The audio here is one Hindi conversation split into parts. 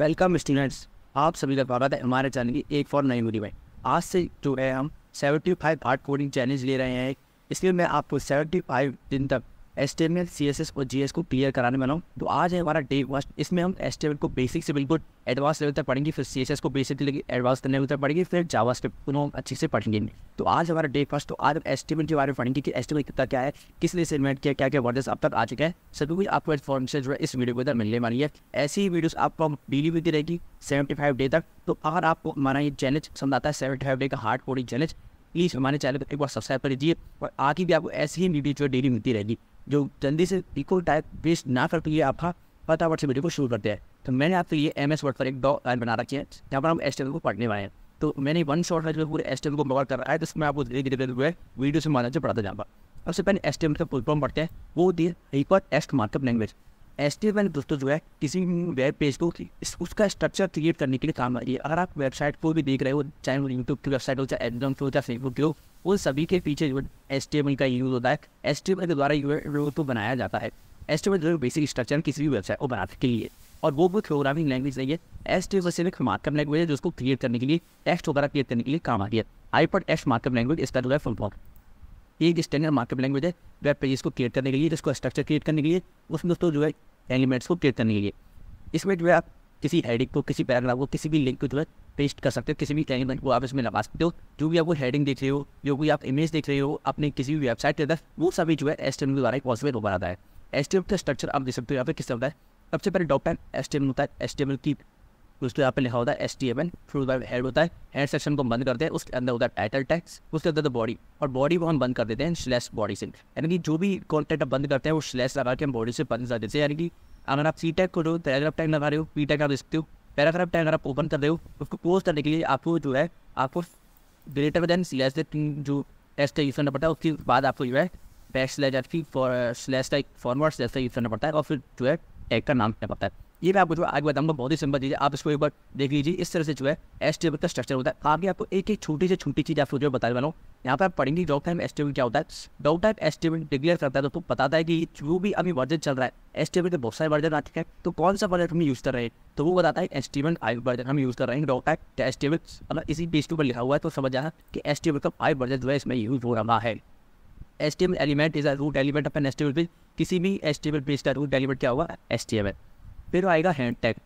वेलकम स्टूडेंट्स आप सभी का स्वागत है हमारे चैनल की एक फॉर नई वीडियो में आज से जो है हम seventy five hard coding challenge ले रहे हैं इसलिए मैं आपको सेवेंटी फाइव दिन तक H T M L C S S और जी एस को क्लियर कराने वाला हूँ तो आज है हमारा डे वन इसमें हम एस टी एम एल को बेसिक से बिल्कुल एडवांस लेवल तक पढ़ेंगे फिर सी एस एस को बेसिक एडवांस लेवल तक पढ़ेंगे फिर जावा स्क्रिप्ट को हम अच्छे से पढ़ेंगे तो आज हमारा डे फर्स्ट तो आज हम एस टी एम एल के बारे में पढ़ेंगे कि एस टी एम एल कितना क्या है किस लिए इन्वेंट किया क्या क्या वर्डर्स अब तक आ चुके हैं सभी कुछ आपको इन्फॉर्मेशन जो है इस वीडियो के अंदर मिलने वाली है ऐसी ही वीडियोज आपको हम डेली मिलती रहेगी सेवेंटी फाइव डे तक तो अगर आपको हमारा ये चैलेंज समझ आता है सेवेंटी फाइव डे का हार्ड कोडिंग चैलेंज प्लीज़ हमारे चैनल पर एक बार सब्सक्राइब कर दीजिए और आगे भी आपको ऐसी ही वीडियो जो डेली मिलती रहेगी जो जल्दी से बिल्कुल टाइप वेस्ट ना करते हुए आपका फटाफट से वीडियो को शुरू करते हैं तो मैंने आपके लिए एम एस वर्ड पर एक डॉ बना रखी है जहाँ पर हम एस को पढ़ने वाले हैं तो मैंने वन शॉट में जो पूरे एस को कवर कर रहा है तो इसमें आपको धीरे धीरे धीरे वीडियो से माना जो पढ़ाता जाऊँगा अब से पहले एस टी एम का फुल फॉर्म पढ़ते हैं वो होती है एस्ट markup language H T M दोस्तों जो है किसी वेब पेज को उसका स्ट्रक्चर क्रिएट करने के लिए काम आ रही है अगर आप वेबसाइट को भी देख रहे हो चाहे यूट्यूब की वेबसाइट हो चाहे एमजॉन की हो चाहे फेसबुक की हो उन सभी के जो एस टी एम का यूज़ होता है एस टी एम के द्वारा यू को तो बनाया जाता है S T M basic structure किसी भी वेबसाइट को बनाने के लिए और वो भी प्रोग्रामिंग लैंग्वेज नहीं है एस टी एम सिर्फ मार्कअप लैंग्वेज है जिसको क्रिएट करने के लिए टेक्स्ट वगैरह क्रिएट करने के लिए काम आती है पर एस मार्कअप लैंग्वेज इसका जो है फुल फॉर्म एक स्टैंडर्ड मार्कअप लैंग्वेज है वेब पेजेस को क्रिएट करने के लिए जिसको स्ट्रक्चर क्रिएट करने के लिए उसमें दोस्तों जो है एलिमेंट्स को क्रिएट करने के लिए इसमें जो है आप किसी हेडिंग को किसी पैराग्राफ को किसी भी लिंक को जो है पेस्ट कर सकते हो किसी भी टैगलाइन को आप इसमें लगा सकते हो जो भी आपको हेडिंग देख रहे हो जो भी आप इमेज देख रहे हो अपने किसी भी वेबसाइट के अंदर वो सभी जो है एस टी एम के द्वारा पॉसिबल हो पाता है एस टी एम का स्ट्रक्चर आप देख सकते हो यहाँ पर किस होता है सबसे पहले डॉक्टर एस टी एम होता है एस टी एम की उसके यहाँ पर लिखा होता है एस टी एम एन फिर उसके हेड होता है हेड सेक्शन को बंद करते हैं उसके अंदर होता है टाइटल टैक्स उसके अंदर बॉडी और बॉडी को हम बंद कर देते हैं स्लैश बॉडी से यानी कि जो भी कॉन्टेंट आप बंद करते हैं वो स्लैश लगा के हम बॉडी से बंद कर देते हैं यानी कि अगर आप सी टैग को जो पैराग्राफ टैग लगा रहे हो पी टैग आप देख सकते हो पैराग्राफ टैग अगर आप ओपन कर रहे हो उसको क्लोज करने के लिए आपको जो है आपको ग्रेटर देन स्लैश जो टेस्ट का यूज़ करना पड़ता है उसके बाद आपको जो है बैक स्लैश फॉर स्लैश का एक फॉरवर्ड स्लैश का यूज़ करना पड़ता है और फिर जो है टैग का नाम करना पड़ता है ये मैं आपको आगे आज बताऊंगा बहुत ही सिंपल चीज़ है आप इसको एक बार देख लीजिए इस तरह से जो है एस टेबल का स्ट्रक्चर होता है आगे आपको एक एक छोटी से छोटी चीज़ आपको जो बताने वाला हूँ यहाँ पर आप पढ़ेंगे डॉक टाइम एस टेबल क्या होता है doc type S table declare करता है तो आपको बताता है कि जो भी अभी वर्जन चल रहा है एस टेबल के बहुत सारे वर्जन आते हैं तो कौन सा वर्जन हम यूज़ कर रहे हैं तो वो बताता है एस टेबल आई वर्जन हम यूज़ कर रहे हैं डॉक टाइप एस टेबल मतलब इसी पेज के ऊपर लिखा हुआ है तो समझ जाना कि एस टेबल का आई वर्जन जो है इसमें यूज़ हो रहा है S table element is a root element अपन एस टेबल एल पेज किसी भी एस टेबल पेज का रूट एलिमेंट क्या होगा एस टी एम एल फिर आएगा हैंड टैग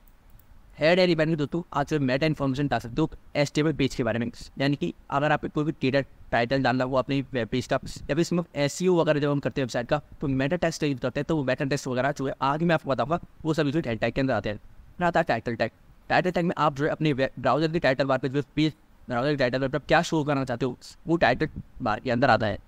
हेड एड इवेंट में दोस्तों आज से मेटा इन्फॉर्मेशन डाल सकते हो एस टेबल पेज के बारे में यानी कि अगर आपको कोई भी डेटा टाइटल डालना हो अपने वेब पेज का या फिर इसमें एस वगैरह जब हम करते हैं वेबसाइट का तो मेटा टेस्ट यूज करते हैं तो वो मेटा टेस्ट वगैरह जो है आगे मैं आपको बताऊँगा वो सब यूज हेड टैग के अंदर आते हैं फिर आता है टाइटल टैग टाइटल टैग में आप जो है अपने ब्राउजर के टाइटल बार पर जो पेज ब्राउजर के टाइटल बार पर क्या शो करना चाहते हो वो टाइटल बार के अंदर आता है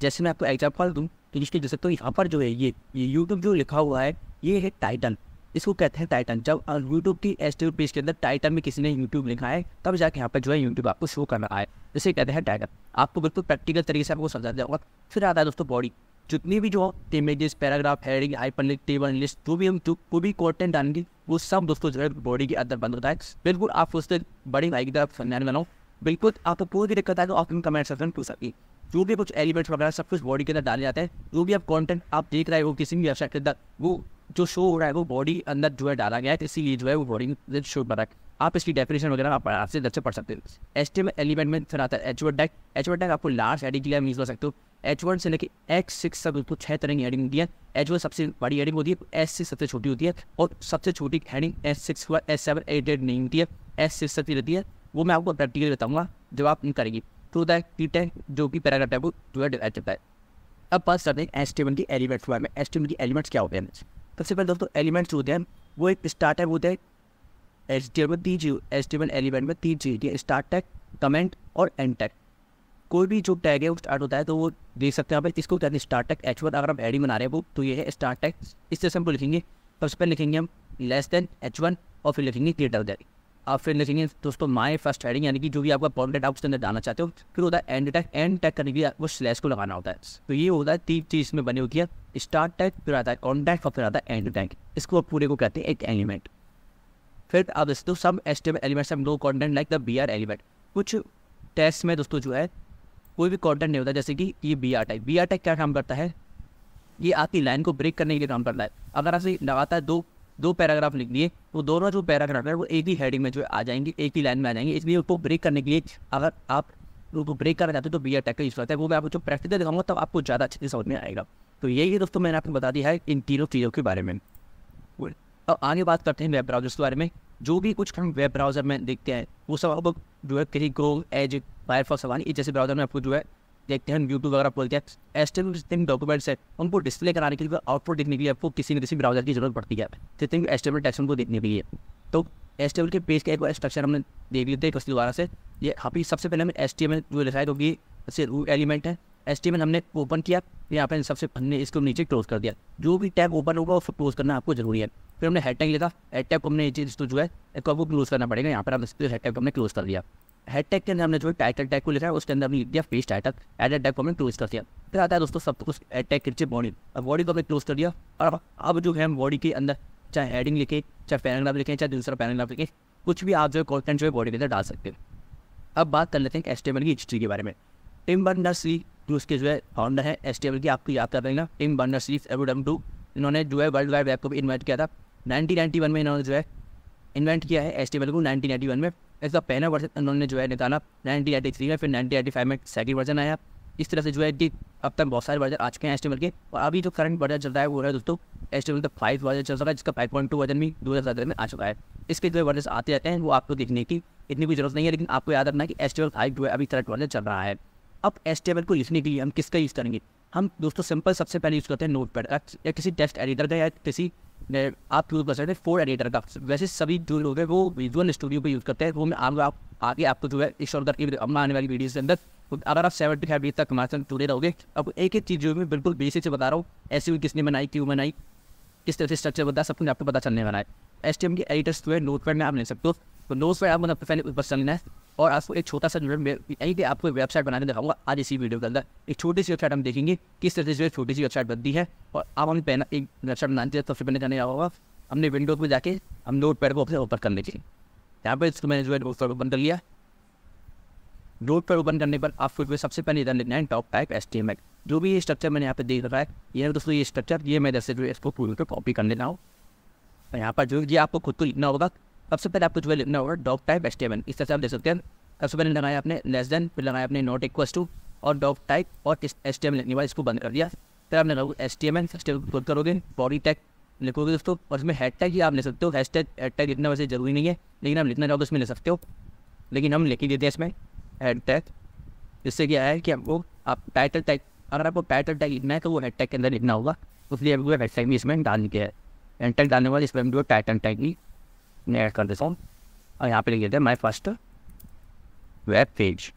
जैसे मैं आपको एग्जाम्पल दूँ इंग्लिश के देख सकते हो यहाँ पर जो है ये ये यूट्यूब जो लिखा हुआ है ये है टाइटन इसको कहते हैं टाइटन जब यूट्यूब की एस टी पेज के अंदर टाइटन में किसी ने यूट्यूब लिखा है तब जाके यहाँ पर जो है यूट्यूब आपको शो करना आए जैसे कहते हैं टाइटन आपको बिल्कुल प्रैक्टिकल तरीके से आपको समझा जाएगा फिर आता है दोस्तों बॉडी जितनी भी जो images paragraph heading hyperlink table list जो भी हम जो को भी कॉन्टेंट डालेंगे वो सब दोस्तों जो है बॉडी के अंदर बंद होता है बिल्कुल आप उससे बड़ी भाई की तरफ समझाने वाला हूँ बिल्कुल आपको तो कोई भी दिक्कत आए तो आप कमेंट सेक्शन पूछ सकती जो भी कुछ एलिमेंट्स वगैरह सब कुछ बॉडी के अंदर डाले जाते हैं जो भी आप कॉन्टेंट आप देख रहे हो किसी भी वेबसाइट के अंदर वो जो शो हो रहा है वो बॉडी अंदर जो है डाला गया है इसीलिए जो है वो बॉडी शो बना है आप इसकी डेफिनेशन वगैरह आप आराम से अच्छे पढ़ सकते हो एस टी एलिमेंट में फिर आता है एच वन डैक एच वन डैक आपको लार्ज एडिंग के लिए यूज़ कर सकते हो एच वन से लेकर एच सिक्स सब उसको छह तरह की एडिंग होती है एच वन सबसे बड़ी एडिंग होती है एस सिक्स सबसे छोटी होती है और सबसे छोटी हेडिंग एस सिक्स हुआ एस सेवन एट एट नहीं होती है एस सिक्स सबसे रहती है वो मैं आपको प्रैक्टिकली बताऊँगा जब आप करेंगी थ्रू तो द जो कि पैराग्राफ है डिराइव करता है अब पास करते हैं एस टेबल की एलिमेंट्स में एस टेबल की एलिमेंट्स क्या होते हैं सबसे पहले दोस्तों एलिमेंट्स होते हैं वो एक स्टार्ट टैग होते हैं एच टी में तीन चीज एच टी एलिमेंट में तीन चीज स्टार्ट टैग कमेंट और एंड टैग कोई भी जो टैग है वो स्टार्ट होता है तो वो देख सकते हैं यहाँ इसको कहते हैं स्टार्ट टैग एच वन अगर हम एडिंग बना रहे हैं वो तो ये है स्टार्ट टैग इस तरह से हम लिखेंगे सबसे पहले लिखेंगे हम लेस देन एच वन और फिर लिखेंगे ग्रेटर देन आप फिर लिखेंगे दोस्तों माय फर्स्ट हेडिंग यानी कि जो भी आपका पॉइंट आप उसके अंदर डालना चाहते हो फिर होता है एंड टैग एंड टैग करने के लिए आपको स्लैश को लगाना होता है तो ये होता है तीन चीज़ में बनी होती है स्टार्ट टैग फिर आता है कॉन्टैक्ट और फिर आता है एंड टैग इसको आप पूरे को कहते हैं एक एलिमेंट फिर आप दोस्तों सब एस एस्टेबल एलिमेंट सब लो content like the B R element कुछ टेस्ट में दोस्तों जो है कोई भी कॉन्टेंट नहीं होता जैसे कि ये B R tag B R tag क्या काम करता है ये आपकी लाइन को ब्रेक करने के लिए काम करता है अगर आपसे है दो दो पैराग्राफ लिख दिए वो दोनों जो पैराग्राफ है वो एक ही हेडिंग में जो आ जाएंगे एक ही लाइन में आ जाएंगे इसलिए उसको ब्रेक करने के लिए अगर आप उसको ब्रेक करना चाहते हो तो बी अटैक का यूज़ करता है वो मैं आपको जो प्रैक्टिकल दिखाऊंगा तब आपको ज़्यादा अच्छे से समझ में आएगा तो यही दोस्तों मैंने आपको बता दिया है इन तीनों चीज़ों के बारे में अब आगे बात करते हैं वेब ब्राउजर्स के बारे में जो भी कुछ हम वेब ब्राउज़र में देखते हैं वो सब आप जो है कहीं ग्रो एज फायरफॉक्स हवानी जैसे ब्राउज़र में आपको जो है देखते हैं यूट्यूब वगैरह खोलते हैं एस तो टी जितने डॉक्यूमेंट्स है उनको डिस्प्ले कराने के लिए आउटपुट देखने के लिए आपको किसी न किसी ब्राउजर की जरूरत पड़ती है जितने भी एस टेबल टैक्स को देखने के लिए तो एस टेबल के पेज का एक स्ट्रक्चर हमने देख लेते थे कुछ दोबारा से ये अभी सबसे पहले हमें एस टी एम जो लिखा है क्योंकि रू एलिमेंट है एस टी एम हमने ओपन किया यहाँ पर सबसे हमने इसको नीचे क्लोज कर दिया जो भी टैब ओपन होगा उसको क्लोज करना आपको जरूरी है फिर हमने हेड टैग था हेड टैग को हमने तो जो है आपको क्लोज करना पड़ेगा यहाँ पर हम हेड टैग को हमने क्लोज कर दिया हेड टैग के अंदर हमने जो टाइटल टैग को लिखा है उसके अंदर हमने दिया फेस टाइटल एड टैग को हमने क्लोज कर दिया फिर आता है दोस्तों सब कुछ हेड टैग करके बॉडी अब बॉडी को हमने क्लोज कर दिया और अब जो है हम बॉडी के अंदर चाहे हेडिंग लिखे चाहे पैराग्राफ लिखे चाहे दूसरा पैराग्राफ लिखे कुछ भी आप जो है कॉन्टेंट जो है बॉडी के अंदर डाल सकते हैं अब बात कर लेते हैं एस की हिस्ट्री के बारे में टिम बर्नर सी जो उसके जो है फाउंडर है एस की आपको याद कर देंगे टिम बर्नर सी एबू टू इन्होंने जो है वर्ल्ड वाइड वेब को भी इन्वाइट किया था नाइनटीन में इन्होंने जो है इन्वेंट किया है एस को नाइनटीन में इसका पहला वर्जन उन्होंने जो है निकाला नाइनटीन एटी थ्री में फिर नाइनटीन एटी फाइव में सेकेंड वर्जन आया इस तरह से जो है कि अब तक बहुत सारे वर्जन आ चुके हैं एस के और अभी जो करंट वर्जन चल रहा है वो है दोस्तों एस का फाइव वर्जन चल रहा है जिसका फाइव पॉइंट टू वर्जन भी दो हज़ार में आ चुका है इसके जो वर्जन आते रहते हैं वो आपको देखने की इतनी कोई जरूरत नहीं है लेकिन आपको याद रखना है कि एस फाइव जो है अभी करंट वर्जन चल रहा है अब एस को लिखने के लिए हम किसका यूज़ करेंगे हम दोस्तों सिंपल सबसे पहले यूज़ करते हैं नोट पैड या किसी टेस्ट एडिटर का या किसी आप यूज़ कर सकते हैं फोर एडिटर का वैसे सभी जो लोग हैं वो विजुअल स्टूडियो पर यूज़ करते हैं वो मैं आगे आप आगे आपको जो है और करके अपना आने वाली वीडियोज़ के अंदर तो अगर आप सेवन टू फाइव तक हमारे साथ जुड़े रहोगे अब एक एक चीज़ जो मैं बिल्कुल बेसिक से बता रहा हूँ ऐसी भी किसने बनाई क्यों बनाई किस तरह से स्ट्रक्चर बताया सब कुछ आपको पता चलने वाला है एस टी एम के एडिटर्स जो है नोट पैड में आप ले सकते हो तो नोट पैड आप मतलब पहले पर चलना है और आपको एक छोटा सा जो यानी कि आपको वेबसाइट बनाने दिखाऊंगा आज इसी वीडियो के अंदर एक छोटी सी वेबसाइट हम देखेंगे किस तरह से छोटी सी वेबसाइट बनती है और आप हमें पहना एक वेबसाइट बनाने फिर पहले जाने होगा हमने विंडोज में जाके हम नोट पैड को अपने ओपन कर लेंगे यहाँ पर इसको मैंने जो है नोट पैड ओपन कर लिया नोट पैड ओपन करने पर आपको सबसे पहले इधर लेना है top type S T M L जो भी ये स्ट्रक्चर मैंने यहाँ पर देख रखा है ये दोस्तों ये स्ट्रक्चर ये मैं जैसे जो है इसको पूरी कॉपी कर लेना हो यहाँ पर जो ये आपको खुद को लिखना होगा सबसे पहले आपको जो है लिखना होगा डॉक टाइप एस इस तरह से आप देख सकते हैं सबसे पहले लगाया आपने लेस देन फिर लगाया आपने नॉट इक्वल टू और डॉक टाइप और एस टी एम लिखने वाले इसको बंद कर दिया फिर आपने लगाओ एस टी एम एन खुद करोगे बॉडी टैग लिखोगे दोस्तों और इसमें हेड टैग ही आप ले सकते हो हैश टैग हेड टैग लिखना वैसे जरूरी नहीं है लेकिन आप लिखना चाहो तो इसमें ले सकते हो लेकिन हम लिख ही देते हैं इसमें हेड टैग इससे क्या है कि आपको आप पैटल टैग अगर आपको पैटल टैग लिखना है तो वो हेड टैग के अंदर लिखना होगा उसलिए आपको हेड टैग भी इसमें डाल के है हेड टैग डालने के बाद इसमें हम जो पैटर्न टैग भी अपने ऐड कर देता हूँ और यहाँ पे लिख देते हैं माई फर्स्ट वेब पेज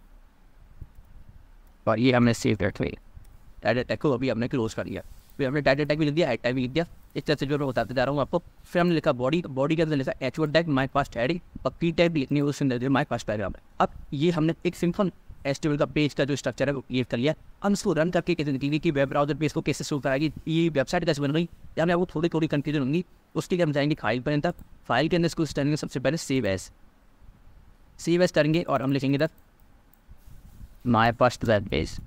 और ये हमने सेव कर थे टाइटल टैग को अभी हमने क्लोज कर दिया फिर हमने टाइटल टैग भी लिख दिया एड टैग भी लिख दिया इस तरह से जो मैं बताते जा रहा हूँ आपको फिर हमने लिखा बॉडी बॉडी के अंदर लिखा एच वो टैग माई फर्स्ट हैडिंग और की टैग भी इतनी है उसके अंदर माई फर्स्ट पैराग्राम अब ये हमने एक सिंपल एस का पेज का जो स्ट्रक्चर है वो क्रिएट कर लिया हम इसको रन करके कैसे निकलेंगे कि वेब ब्राउजर पे इसको कैसे शुरू कराएगी ये वेबसाइट कैसे बन गई या मैं वो थोड़ी थोड़ी कंफ्यूजन होंगी उसके लिए हम जाएंगे फाइल पर तक फाइल के अंदर इसको करेंगे सबसे पहले सेव एस सेव एस करेंगे और हम लिखेंगे तक my first web page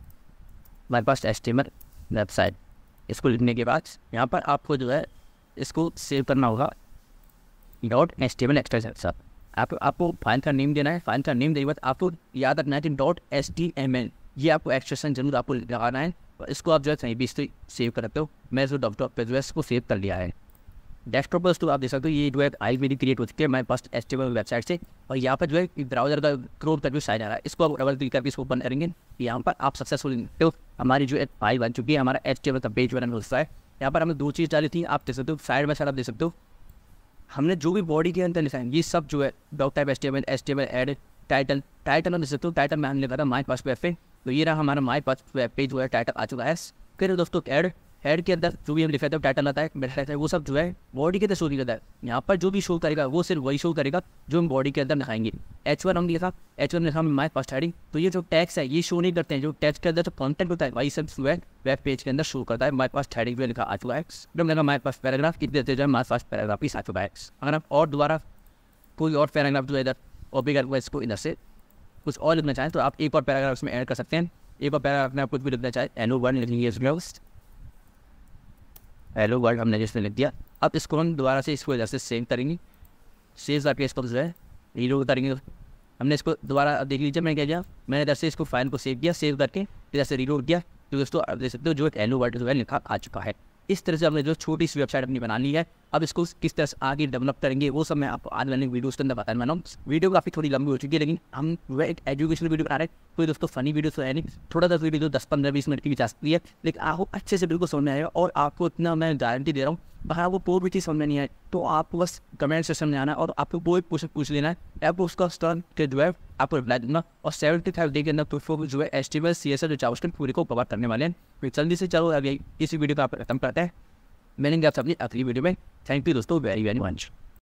my first एस्टिमर वेबसाइट इसको लिखने के बाद यहाँ पर आपको जो है इसको सेव करना होगा डॉट एस्टिमल एक्सट्रा साथ आप, आपको फाइल का नेम देना है फाइल का नेम देने के बाद आपको याद रखना है dot S T M L ये आपको एक्सप्रेशन जरूर आपको लगाना है और इसको आप जो है सही भी इससे सेव कर सकते हो मैं जो डॉपटॉप पर जो है इसको सेव कर लिया है डेस्कटॉप पर तो आप देख सकते हो ये जो है आई मेरी क्रिएट हो चुकी है मैं फर्स्ट एस वेबसाइट से और यहाँ पर जो है ब्राउजर का क्रोम का जो साइन आ रहा है इसको आप डबल क्लिक करके इसको ओपन करेंगे यहाँ पर आप सक्सेसफुल तो हमारी जो है फाइल बन चुकी है हमारा एस का पेज बनाना होता है यहाँ पर हमने दो चीज़ डाली थी आप देख सकते हो साइड बाई साइड आप देख सकते हो हमने जो भी बॉडी के अंदर डिजाइन ये सब जो है doc type S T M S T M head title title और सकते टाइटल में हमने लिखा था माई पास वेब पे तो ये रहा हमारा माई पास वेब पे जो है टाइटल आ चुका है फिर दोस्तों एड हेड के अंदर जो भी हम लिखा था टाइटन आता है मेरा रहता है वो सब जो है बॉडी के अंदर शो नहीं करता है यहाँ पर जो भी शो करेगा वो सिर्फ वही शो करेगा जो हम बॉडी के अंदर नहाएंगे एच वन हम लिखा एच वन लिखा हम माई फर्स्ट हेडिंग तो ये जो टैक्स है ये शो नहीं करते हैं जो टैक्स के अंदर जो कॉन्टेंट होता है वही सब जो है वेब पेज के अंदर शो करता है माई फर्स्ट हेडिंग जो लिखा आ चुका है एकदम लगा माई फर्स्ट पैराग्राफ कितने देते जो है माई फर्स्ट पैराग्राफ की साथ हुआ एक्स अगर आप और दोबारा कोई और पैराग्राफ जो है इधर ओपी करके इसको इधर से कुछ और लिखना चाहें तो आप एक और पैराग्राफ उसमें ऐड कर सकते हैं एक और पैराग्राफ में आप कुछ भी लिखना चाहें एनो वन लिखेंगे हेलो वर्ल्ड हमने जिसने लिख दिया अब इसको हम दोबारा से इसको जैसे सेव करेंगे सेज आपके इसको जो है रीलोड करेंगे हमने इसको दोबारा देख लीजिए मैंने क्या किया मैंने इधर से इसको फाइल को सेव किया सेव करके फिर ऐसे रीलोड किया तो दोस्तों आप देख सकते हो जो एक एलो वर्ड जो है लिखा आ चुका है इस तरह से हमने जो छोटी सी वेबसाइट अपनी बना ली है अब इसको किस तरह से आगे डेवलप करेंगे वो सब मैं आपको आने वाले वीडियोस के अंदर बताने वाला हूँ वीडियो काफ़ी थोड़ी लंबी हो चुकी है लेकिन हम वह एक एजुकेशनल वीडियो बना रहे हैं कोई दोस्तों फनी वीडियो तो है नहीं थोड़ा सा वीडियो दस पंद्रह बीस मिनट की जा सकती है लेकिन आपको अच्छे से बिल्कुल समझ में आएगा और आपको इतना मैं गारंटी दे रहा हूँ बाहर वो पूर्व भी चीज़ समझ नहीं आई तो आपको बस कमेंट सेक्शन में आना और आपको कोई क्वेश्चन पूछ लेना है या उसका स्टर्न के जो है आपको रिप्लाई देना और सेवेंटी फाइव डे के अंदर तो जो है S T S C S जो पूरी को कवर करने वाले हैं फिर तो जल्दी से चलो अगले इसी वीडियो को आप खत्म करते हैं मिलेंगे आप सबने अगली वीडियो में थैंक यू दोस्तों वेरी वेरी मच